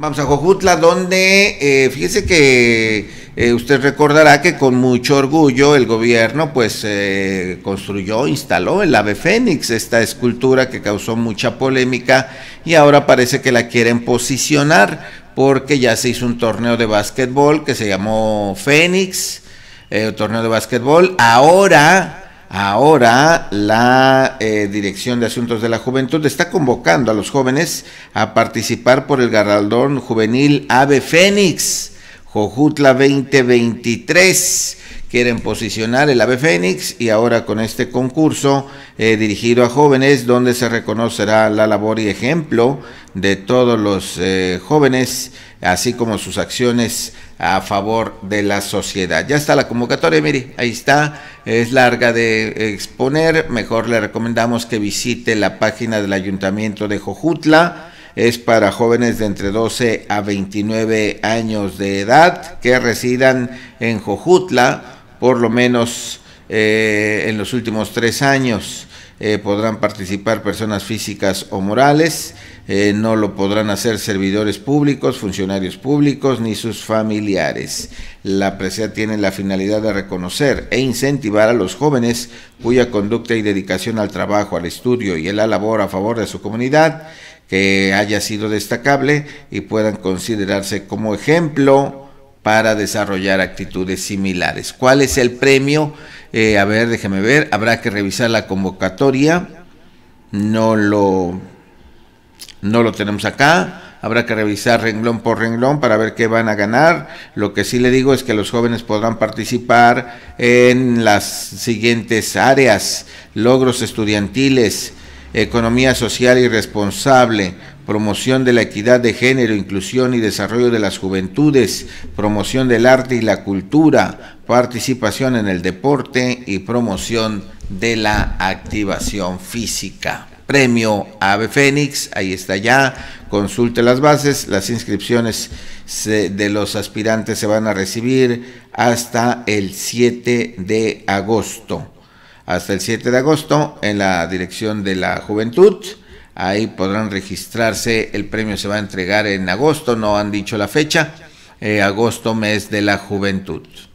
Vamos a Jojutla, donde eh, fíjese que eh, usted recordará que con mucho orgullo el gobierno pues eh, construyó, instaló el ave fénix, esta escultura que causó mucha polémica y ahora parece que la quieren posicionar porque ya se hizo un torneo de básquetbol que se llamó Fénix, torneo de básquetbol. Ahora Ahora la eh, Dirección de Asuntos de la Juventud está convocando a los jóvenes a participar por el Garraldón juvenil Ave Fénix Jojutla 2023 quieren posicionar el Ave Fénix y ahora con este concurso eh, dirigido a jóvenes donde se reconocerá la labor y ejemplo de todos los eh, jóvenes, así como sus acciones a favor de la sociedad. Ya está la convocatoria, mire, ahí está, es larga de exponer, mejor le recomendamos que visite la página del Ayuntamiento de Jojutla es para jóvenes de entre 12 a 29 años de edad que residan en Jojutla por lo menos eh, en los últimos tres años. Eh, podrán participar personas físicas o morales, eh, no lo podrán hacer servidores públicos, funcionarios públicos ni sus familiares. La presencia tiene la finalidad de reconocer e incentivar a los jóvenes cuya conducta y dedicación al trabajo, al estudio y a la labor a favor de su comunidad que haya sido destacable y puedan considerarse como ejemplo para desarrollar actitudes similares. ¿Cuál es el premio? Eh, a ver, déjeme ver, habrá que revisar la convocatoria. No lo, no lo tenemos acá habrá que revisar renglón por renglón para ver qué van a ganar. Lo que sí le digo es que los jóvenes podrán participar en las siguientes áreas, logros estudiantiles, economía social y responsable, promoción de la equidad de género, inclusión y desarrollo de las juventudes, promoción del arte y la cultura, participación en el deporte y promoción de la activación física. Premio Ave Fénix, ahí está ya, consulte las bases, las inscripciones de los aspirantes se van a recibir hasta el 7 de agosto. Hasta el 7 de agosto en la Dirección de la Juventud Ahí podrán registrarse. El premio se va a entregar en agosto, no han dicho la fecha. Eh, agosto, mes de la juventud.